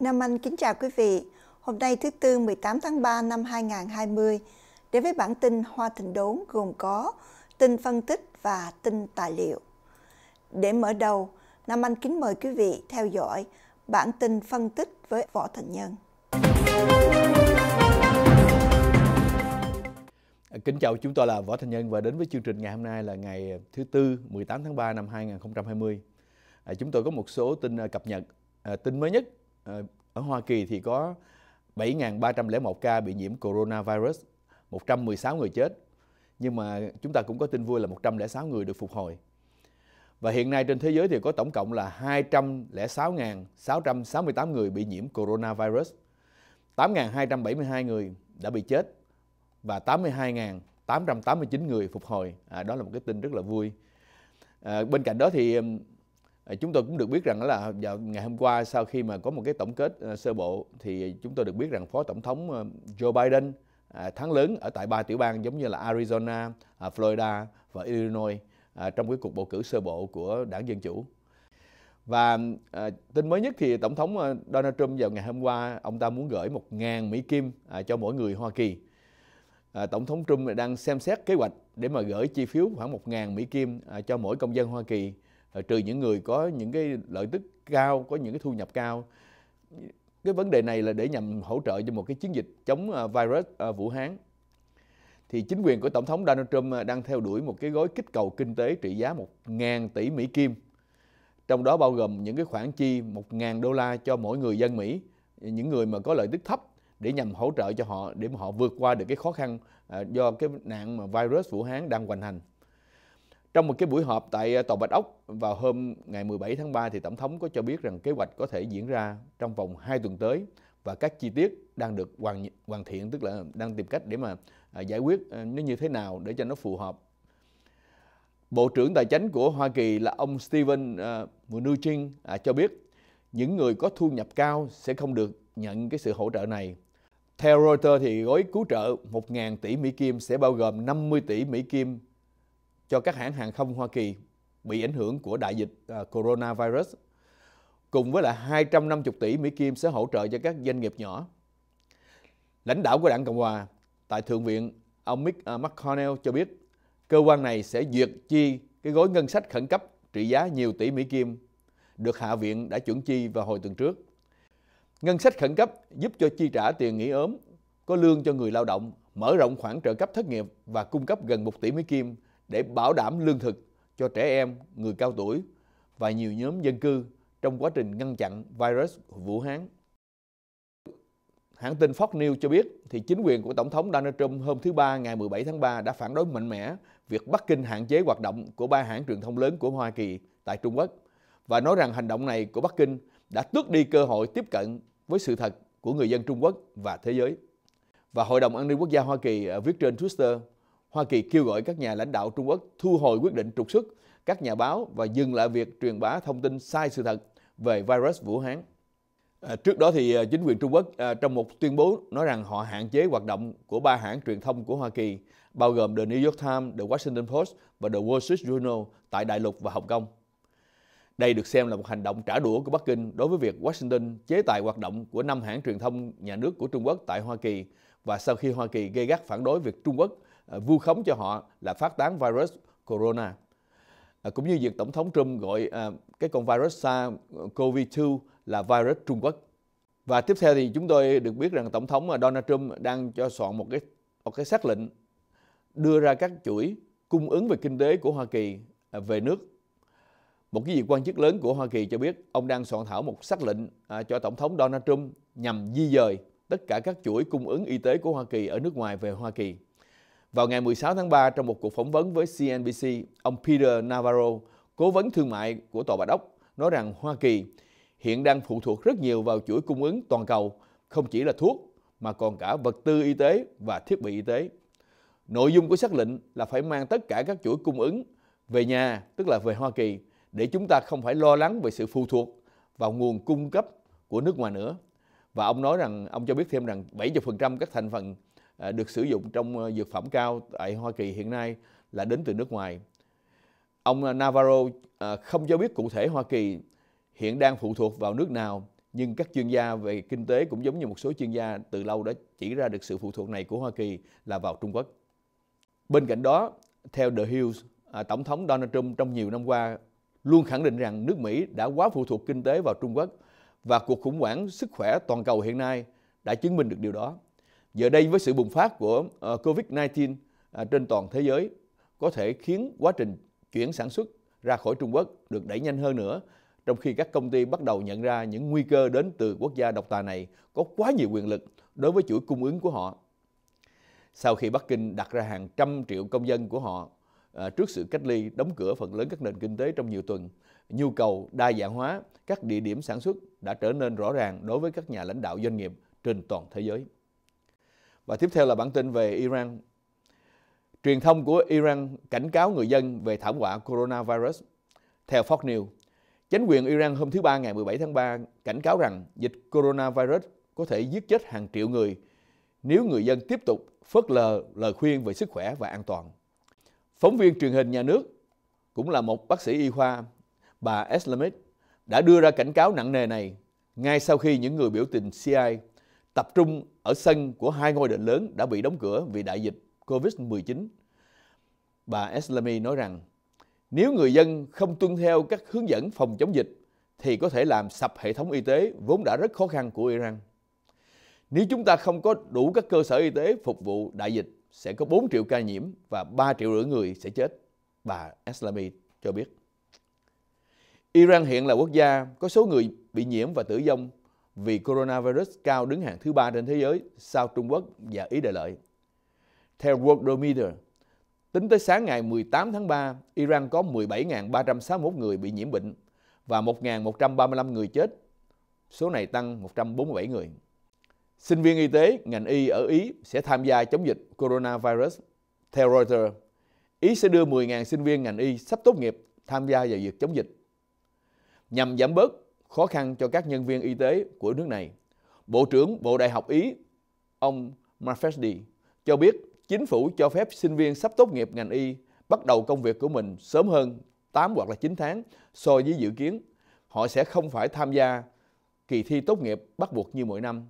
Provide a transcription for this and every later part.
Nam Anh kính chào quý vị. Hôm nay thứ Tư 18 tháng 3 năm 2020, đến với bản tin Hoa Thịnh Đốn gồm có tin phân tích và tin tài liệu. Để mở đầu, Nam Anh kính mời quý vị theo dõi bản tin phân tích với Võ Thành Nhân. Kính chào chúng tôi là Võ Thành Nhân và đến với chương trình ngày hôm nay là ngày thứ Tư 18 tháng 3 năm 2020. À, chúng tôi có một số tin à, cập nhật, à, tin mới nhất ở Hoa Kỳ thì có 7.301 ca bị nhiễm coronavirus, 116 người chết. Nhưng mà chúng ta cũng có tin vui là 106 người được phục hồi. Và hiện nay trên thế giới thì có tổng cộng là 206.668 người bị nhiễm coronavirus, 8.272 người đã bị chết và 82.889 người phục hồi. À, đó là một cái tin rất là vui. À, bên cạnh đó thì Ờ, chúng tôi cũng được biết rằng là vào ngày hôm qua sau khi mà có một cái tổng kết ờ, sơ bộ thì chúng tôi được biết rằng Phó Tổng thống ờ, Joe Biden à, thắng lớn ở tại ba tiểu bang giống như là Arizona, à, Florida và Illinois à, trong cái cuộc bầu cử sơ bộ của đảng Dân Chủ. Và tin mới nhất thì Tổng thống Donald Trump vào ngày hôm qua, ông ta muốn gửi 1.000 Mỹ Kim cho mỗi người Hoa Kỳ. Tổng thống Trump đang xem xét kế hoạch để mà gửi chi phiếu khoảng 1.000 Mỹ Kim cho mỗi công dân Hoa Kỳ Ờ, trừ những người có những cái lợi tức cao có những cái thu nhập cao cái vấn đề này là để nhằm hỗ trợ cho một cái chiến dịch chống ờ, virus Vũ Hán thì chính quyền của Tổng thống Donald Trump ờ, đang theo đuổi một cái gói kích cầu kinh tế trị giá 1.000 tỷ Mỹ Kim trong đó bao gồm những cái khoản chi 1.000 đô la cho mỗi người dân Mỹ những người mà có lợi tức thấp để nhằm hỗ trợ cho họ để mà họ vượt qua được cái khó khăn do cái nạn mà virus Vũ Hán đang hoành hành trong một cái buổi họp tại ờ, Tòa Bạch Ốc vào hôm ngày 17 tháng 3 thì Tổng thống có cho biết rằng kế hoạch có thể diễn ra trong vòng 2 tuần tới và các chi tiết đang được hoàn hoàn thiện tức là đang tìm cách để mà ờ, giải quyết ờ, nó như thế nào để cho nó phù hợp. Bộ trưởng Tài chính của Hoa Kỳ là ông Steven Mnuchin à, cho biết những người có thu nhập cao sẽ không được nhận cái sự hỗ trợ này. Theo Reuters thì gói cứu trợ 1.000 tỷ Mỹ Kim sẽ bao gồm 50 tỷ Mỹ Kim cho các hãng hàng không Hoa Kỳ bị ảnh hưởng của đại dịch à, coronavirus. Cùng với là 250 tỷ Mỹ Kim sẽ hỗ trợ cho các doanh nghiệp nhỏ. Lãnh đạo của đảng Cộng Hòa tại Thượng viện, ông Mick à, McConnell cho biết cơ quan này sẽ duyệt chi cái gói ngân sách khẩn cấp trị giá nhiều tỷ Mỹ Kim được Hạ viện đã chuẩn chi vào hồi tuần trước. Ngân sách khẩn cấp giúp cho chi trả tiền nghỉ ốm, có lương cho người lao động, mở rộng khoản trợ cấp thất nghiệp và cung cấp gần 1 tỷ Mỹ Kim để bảo đảm lương thực cho trẻ em, người cao tuổi và nhiều nhóm dân cư trong quá trình ngăn chặn virus Vũ Hán. Hãng tin Fox News cho biết thì chính quyền của Tổng thống Donald Trump hôm thứ Ba ngày 17 tháng 3 đã phản đối mạnh mẽ việc Bắc Kinh hạn chế hoạt động của ba hãng truyền thông lớn của Hoa Kỳ tại Trung Quốc và nói rằng hành động này của Bắc Kinh đã tước đi cơ hội tiếp cận với sự thật của người dân Trung Quốc và thế giới. Và Hội đồng An ninh Quốc gia Hoa Kỳ viết trên Twitter Hoa Kỳ kêu gọi các nhà lãnh đạo Trung Quốc thu hồi quyết định trục xuất các nhà báo và dừng lại việc truyền bá thông tin sai sự thật về virus Vũ Hán. À, trước đó thì à, chính quyền Trung Quốc à, trong một tuyên bố nói rằng họ hạn chế hoạt động của ba hãng truyền thông của Hoa Kỳ, bao gồm The New York Times, The Washington Post và The Wall Street Journal tại Đại lục và Hồng Kông. Đây được xem là một hành động trả đũa của Bắc Kinh đối với việc Washington chế tài hoạt động của năm hãng truyền thông nhà nước của Trung Quốc tại Hoa Kỳ và sau khi Hoa Kỳ gây gắt phản đối việc Trung Quốc À, vu khống cho họ là phát tán virus corona. À, cũng như việc Tổng thống Trump gọi à, cái con virus SARS-CoV-2 là virus Trung Quốc. Và tiếp theo thì chúng tôi được biết rằng Tổng thống à, Donald Trump đang cho soạn một cái, một cái xác lệnh đưa ra các chuỗi cung ứng về kinh tế của Hoa Kỳ à, về nước. Một cái vị quan chức lớn của Hoa Kỳ cho biết ông đang soạn thảo một xác lệnh à, cho Tổng thống Donald Trump nhằm di dời tất cả các chuỗi cung ứng y tế của Hoa Kỳ ở nước ngoài về Hoa Kỳ. Vào ngày 16 tháng 3, trong một cuộc phỏng vấn với CNBC, ông Peter Navarro, cố vấn thương mại của Tòa Bạch Ốc, nói rằng Hoa Kỳ hiện đang phụ thuộc rất nhiều vào chuỗi cung ứng toàn cầu, không chỉ là thuốc mà còn cả vật tư y tế và thiết bị y tế. Nội dung của xác lệnh là phải mang tất cả các chuỗi cung ứng về nhà, tức là về Hoa Kỳ, để chúng ta không phải lo lắng về sự phụ thuộc vào nguồn cung cấp của nước ngoài nữa. Và ông nói rằng, ông cho biết thêm rằng 70% các thành phần À, được sử dụng trong ờ, dược phẩm cao tại Hoa Kỳ hiện nay là đến từ nước ngoài. Ông à, Navarro à, không cho biết cụ thể Hoa Kỳ hiện đang phụ thuộc vào nước nào, nhưng các chuyên gia về kinh tế cũng giống như một số chuyên gia từ lâu đã chỉ ra được sự phụ thuộc này của Hoa Kỳ là vào Trung Quốc. Bên cạnh đó, theo The Hills, Tổng thống Donald Trump trong nhiều năm qua luôn khẳng định rằng nước Mỹ đã quá phụ thuộc kinh tế vào Trung Quốc và cuộc khủng hoảng sức khỏe toàn cầu hiện nay đã chứng minh được điều đó. Giờ đây với sự bùng phát của ờ, COVID-19 à, trên toàn thế giới có thể khiến quá trình chuyển sản xuất ra khỏi Trung Quốc được đẩy nhanh hơn nữa, trong khi các công ty bắt đầu nhận ra những nguy cơ đến từ quốc gia độc tài này có quá nhiều quyền lực đối với chuỗi cung ứng của họ. Sau khi Bắc Kinh đặt ra hàng trăm triệu công dân của họ ờ, trước sự cách ly đóng cửa phần lớn các nền kinh tế trong nhiều tuần, nhu cầu đa dạng hóa các địa điểm sản xuất đã trở nên rõ ràng đối với các nhà lãnh đạo doanh nghiệp trên toàn thế giới. Và tiếp theo là bản tin về Iran. Truyền thông của Iran cảnh cáo người dân về thảm họa coronavirus. Theo Fox News, chính quyền Iran hôm thứ Ba ngày 17 tháng 3 cảnh cáo rằng dịch coronavirus có thể giết chết hàng triệu người nếu người dân tiếp tục phớt lờ lời khuyên về sức khỏe và an toàn. Phóng viên truyền hình nhà nước cũng là một bác sĩ y khoa, bà Eslamit, đã đưa ra cảnh cáo nặng nề này ngay sau khi những người biểu tình CI tập trung ở sân của hai ngôi đền lớn đã bị đóng cửa vì đại dịch COVID-19. Bà Eslami nói rằng, nếu người dân không tuân theo các hướng dẫn phòng chống dịch, thì có thể làm sập hệ thống y tế vốn đã rất khó khăn của Iran. Nếu chúng ta không có đủ các cơ sở y tế phục vụ đại dịch, sẽ có 4 triệu ca nhiễm và 3 triệu rưỡi người sẽ chết, bà Eslami cho biết. Iran hiện là quốc gia có số người bị nhiễm và tử vong vì coronavirus cao đứng hạng thứ ba trên thế giới sau Trung Quốc và Ý Đại Lợi. Theo Worldometer, tính tới sáng ngày 18 tháng 3, Iran có 17.361 người bị nhiễm bệnh và 1.135 người chết. Số này tăng 147 người. Sinh viên y tế ngành y ở Ý sẽ tham gia chống dịch coronavirus. Theo Reuters, Ý sẽ đưa 10.000 sinh viên ngành y sắp tốt nghiệp tham gia vào việc chống dịch. Nhằm giảm bớt khó khăn cho các nhân viên y tế của nước này. Bộ trưởng Bộ Đại học Ý, ông Marfesdi, cho biết chính phủ cho phép sinh viên sắp tốt nghiệp ngành y bắt đầu công việc của mình sớm hơn 8 hoặc là 9 tháng so với dự kiến. Họ sẽ không phải tham gia kỳ thi tốt nghiệp bắt buộc như mỗi năm.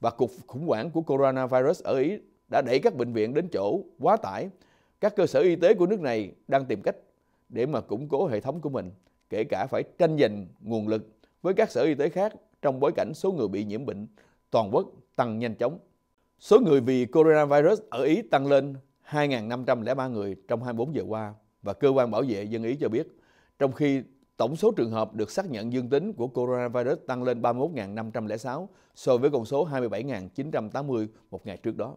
Và cuộc khủng hoảng của coronavirus ở Ý đã đẩy các bệnh viện đến chỗ quá tải. Các cơ sở y tế của nước này đang tìm cách để mà củng cố hệ thống của mình, kể cả phải tranh giành nguồn lực với các sở y tế khác trong bối cảnh số người bị nhiễm bệnh toàn quốc tăng nhanh chóng. Số người vì coronavirus ở Ý tăng lên 2.503 người trong 24 giờ qua và cơ quan bảo vệ dân Ý cho biết, trong khi tổng số trường hợp được xác nhận dương tính của coronavirus tăng lên 31.506 so với con số 27.980 một ngày trước đó.